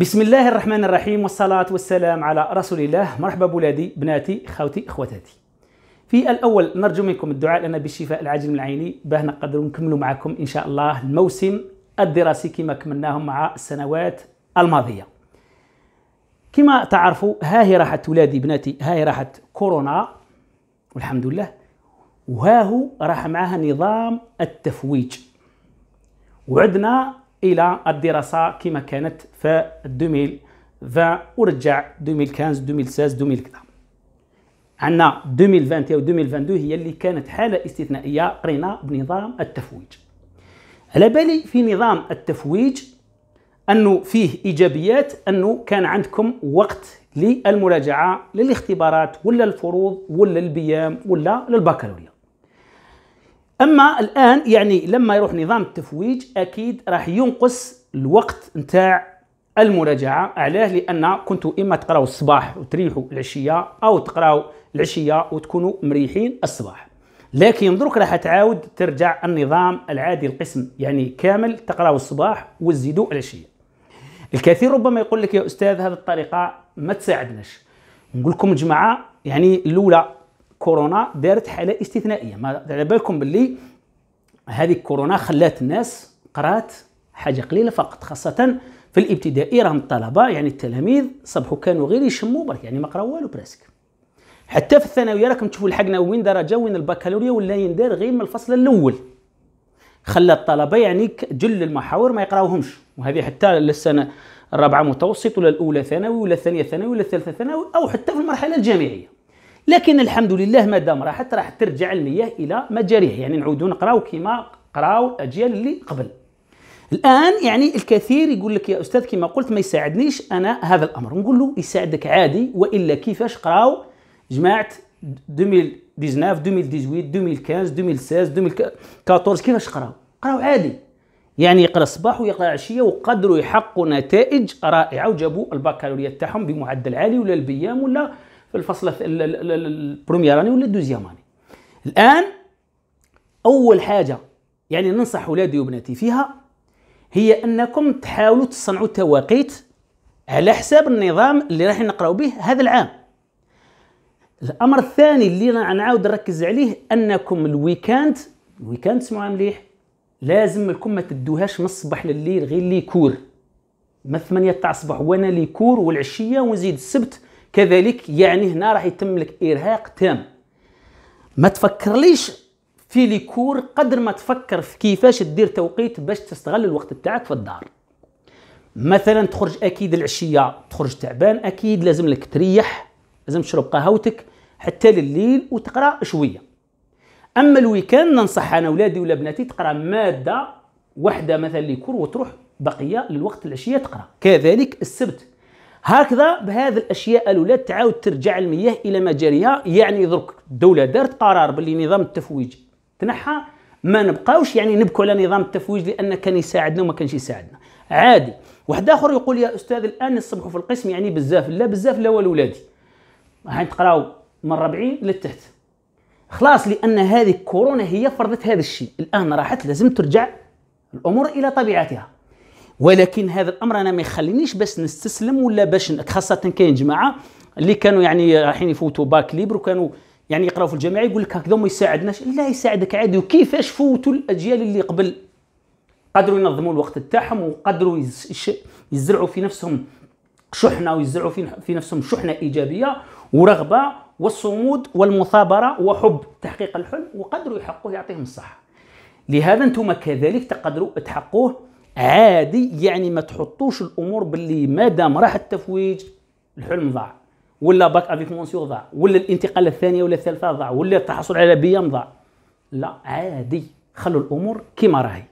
بسم الله الرحمن الرحيم والصلاة والسلام على رسول الله مرحبا بولادي بناتي خوتي خواتاتي في الأول نرجو منكم الدعاء لنا بالشفاء العاجل من العيني باه نقدروا نكملوا معكم إن شاء الله الموسم الدراسي كما كملناهم مع السنوات الماضية كما تعرفوا ها هي راحت ولادي بناتي ها هي راحت كورونا والحمد لله وها هو راح معها نظام التفويج وعدنا الى الدراسه كما كانت في 2020 ورجع 2015 2016 2017 عندنا 2021 و 2022 هي اللي كانت حاله استثنائيه قرينا بنظام التفويج على بالي في نظام التفويج انه فيه ايجابيات انه كان عندكم وقت للمراجعه للاختبارات ولا الفروض ولا البيام ولا للبكالوريا اما الان يعني لما يروح نظام التفويج اكيد راح ينقص الوقت نتاع المراجعه علاه لان كنتوا اما تقراو الصباح وتريحوا العشيه او تقراو العشيه وتكونوا مريحين الصباح لكن درك راح تعاود ترجع النظام العادي القسم يعني كامل تقراو الصباح وتزيدوا العشيه الكثير ربما يقول لك يا استاذ هذه الطريقه ما تساعدناش نقول لكم جماعه يعني الاولى كورونا دارت حاله استثنائيه ما على بالكم باللي هذه كورونا خلات الناس قرات حاجه قليله فقط خاصه في الابتدائي راهم الطلبه يعني التلاميذ صبحوا كانوا غير يشموا برك يعني ما قراو والو براسك حتى في الثانويه راكم تشوفوا لحقنا وين درجه وين البكالوريا ولا يندار غير من الفصل الاول خلى الطلبه يعني جل المحاور ما يقراوهمش وهذه حتى للسنه الرابعه متوسط ولا الاولى ثانوي ولا الثانيه ثانوي ولا الثالثه ثانوي او حتى في المرحله الجامعيه لكن الحمد لله ما دام راحت راح ترجع المياه الى مجاريها يعني نعودوا نقراو كما قراو الاجيال اللي قبل الان يعني الكثير يقول لك يا استاذ كما قلت ما يساعدنيش انا هذا الامر نقول له يساعدك عادي والا كيفاش قراو جماعه 2019 2018 2015 2016 2014 كيفاش قراو قراو عادي يعني يقرا الصباح ويقرا العشيه وقدروا يحققوا نتائج رائعه وجابوا البكالوريا تاعهم بمعدل عالي ولا البيام ولا في الفصل البروميير اني ولا الدوزيام اني الان اول حاجه يعني ننصح ولادي وبناتي فيها هي انكم تحاولوا تصنعوا تواقيت على حساب النظام اللي راح نقراو به هذا العام الامر الثاني اللي نعاود نركز عليه انكم الويكاند الويكاند سمعوا مليح لازم لكم ما تدوهاش من الصباح لليل غير لي كور من 8 تاع الصباح وانا لي كور والعشيه ونزيد السبت كذلك يعني هنا راح يتم لك ارهاق تام ما ليش في ليكور قدر ما تفكر في كيفاش تدير توقيت باش تستغل الوقت تاعك في الدار مثلا تخرج اكيد العشيه تخرج تعبان اكيد لازم لك تريح لازم تشرب قهوتك حتى لليل وتقرا شويه اما الويكاند ننصح انا ولادي ولا بناتي تقرا ماده واحده مثلا ليكور وتروح بقيه للوقت العشيه تقرا كذلك السبت هكذا بهذه الاشياء الاولاد تعاود ترجع المياه الى مجاريها يعني درك الدوله دارت قرار باللي نظام التفويج تنحى ما نبقاوش يعني نبكوا على نظام التفويج لان كان يساعدنا وما كانش يساعدنا عادي واحد اخر يقول يا استاذ الان نصبحوا في القسم يعني بزاف لا بزاف لا والولادي راح تقراو من 40 للتحت خلاص لان هذه كورونا هي فرضت هذا الشيء الان راحت لازم ترجع الامور الى طبيعتها ولكن هذا الامر انا ما يخلينيش باش نستسلم ولا باش خاصه كاين جماعه اللي كانوا يعني رايحين يفوتوا باك ليبر وكانوا يعني يقراوا في الجامعه يقول لك هكذا ما يساعدناش لا يساعدك عادي وكيفاش فوتوا الاجيال اللي قبل قدروا ينظموا الوقت تاعهم وقدروا يزرعوا في نفسهم شحنه ويزرعوا في نفسهم شحنه ايجابيه ورغبه والصمود والمثابره وحب تحقيق الحلم وقدروا يحقوه يعطيهم الصحه لهذا انتم كذلك تقدروا تحقوه عادي يعني ما تحطوش الامور باللي ما دام راح التفويج الحلم ضاع ولا باك افيك مونسيور ضاع ولا الانتقال الثانيه ولا الثالثه ضاع ولا التحصل على بيام ضاع لا عادي خلوا الامور كما راهي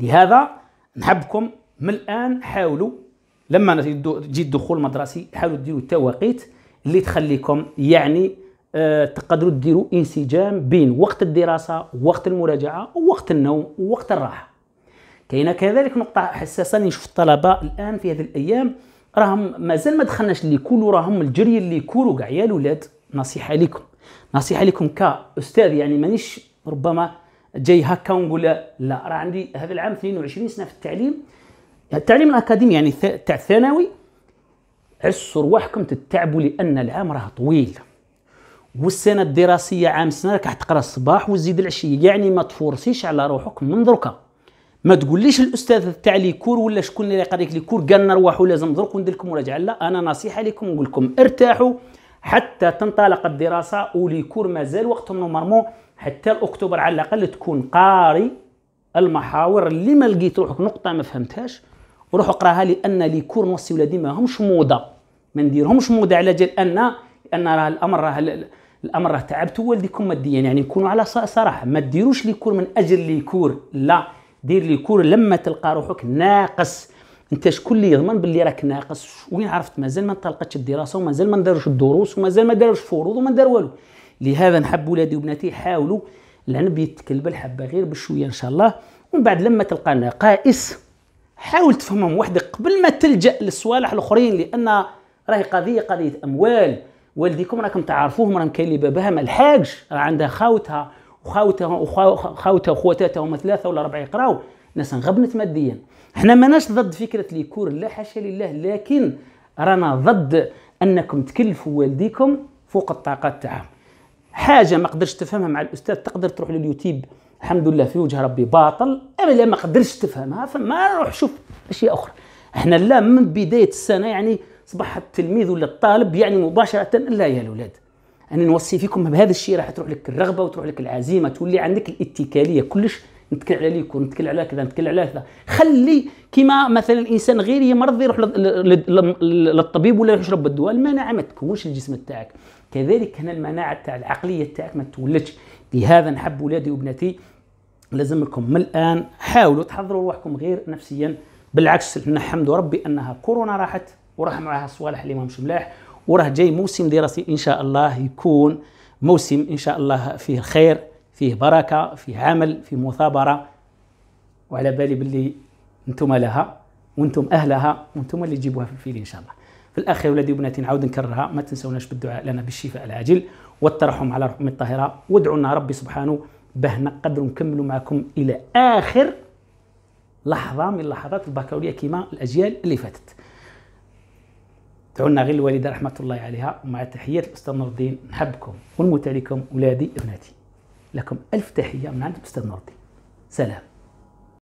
لهذا نحبكم من الان حاولوا لما تجي الدخول المدرسي حاولوا ديروا توقيت اللي تخليكم يعني آه تقدروا ديروا انسجام بين وقت الدراسه ووقت المراجعه ووقت النوم ووقت الراحه كاينه كذلك نقطه حساسه اللي نشوف الطلبه الان في هذه الايام راهم مازال ما دخلناش اللي كولو راهم الجري اللي كولو كاع يا الاولاد نصيحه لكم نصيحه لكم كاستاذ يعني مانيش ربما جاي هكا ونقول لا راه عندي هذا العام 22 سنه في التعليم التعليم الاكاديمي يعني تاع الثانوي عسوا رواحكم تتعبوا لان العام راه طويل والسنه الدراسيه عام سنه راك تقرا الصباح وتزيد العشيه يعني ما تفورسيش على روحك من دركا ما تقوليش الاستاذ تاع لي كور ولا شكون اللي يقريك لي كور قال نروح لازم درك وندير لكم مراجعه لا انا نصيحه لكم نقول لكم ارتاحوا حتى تنطلق الدراسه ولي كور مازال وقتهم نورمالمون حتى اكتوبر على الاقل تكون قاري المحاور اللي ما لقيت روحك نقطه ما فهمتهاش روح اقراها لان لي كور نوصي ولادي ما همش موضه ما نديرهمش موضه على جال ان ان راه الامر راه الامر راه تعبتوا والديكم ماديا يعني نكونوا على صراحه ما ديروش لي كور من اجل لي كور لا دير لي كور لما تلقى روحك ناقص انت شكون اللي يضمن باللي راك ناقص وين عرفت مازال ما انطلقتش الدراسه ومازال ما نداروش الدروس ومازال ما داروش فروض وما دار والو لهذا نحب ولادي وبناتي حاولوا العنب يتكلب الحبه غير بشويه ان شاء الله ومن بعد لما تلقى نقائص حاول تفهمهم وحدك قبل ما تلجا للصوالح الاخرين لان راهي قضيه قضيه اموال والديكم راكم تعرفوهم راهم كاين اللي باباها ما الحاجش راه عندها خاوتها وخاوتهم وخاوته هما ثلاثه ولا اربعه يقراو ناس غبنت ماديا احنا ماناش ضد فكره ليكور لا حاشا لله لكن رانا ضد انكم تكلفوا والديكم فوق الطاقات تاعهم حاجه ما قدرش تفهمها مع الاستاذ تقدر تروح لليوتيوب الحمد لله في وجه ربي باطل اما لا ما قدرش تفهمها فما روح شوف اشياء اخرى احنا لا من بدايه السنه يعني اصبح التلميذ ولا الطالب يعني مباشره لا يا الاولاد انا نوصي فيكم بهذا الشيء راح تروح لك الرغبه وتروح لك العزيمه تولي عندك الاتكاليه كلش نتكل على ليكون نتكل على كذا نتكل على كذا خلي كيما مثلا الانسان غير يمرض يروح للطبيب ولا يشرب الدواء المناعه ما تكونش الجسم تاعك كذلك هنا المناعه تاع العقليه تاعك ما تولدش لهذا نحب ولادي وبناتي لازم لكم من الان حاولوا تحضروا روحكم غير نفسيا بالعكس نحمد ربي انها كورونا راحت وراح معها الصوالح اللي ماهمش ملاح وراه جاي موسم دراسي ان شاء الله يكون موسم ان شاء الله فيه خير فيه بركه فيه عمل فيه مثابره وعلى بالي باللي انتم لها وانتم اهلها وانتم اللي تجيبوها في الفيل ان شاء الله في الاخير ولادي وبناتي نعاود نكررها ما تنسوناش بالدعاء لنا بالشفاء العاجل والترحم على رحمه الطاهره وادعوا لنا ربي سبحانه باه نقدروا نكملوا معكم الى اخر لحظه من لحظات البكالوريا كما الاجيال اللي فاتت دعونا غير الوالده رحمه الله عليها ومع تحيه الاستاذ نور الدين نحبكم ونموت عليكم ولادي ابناتي لكم الف تحيه من عند الاستاذ نور الدين سلام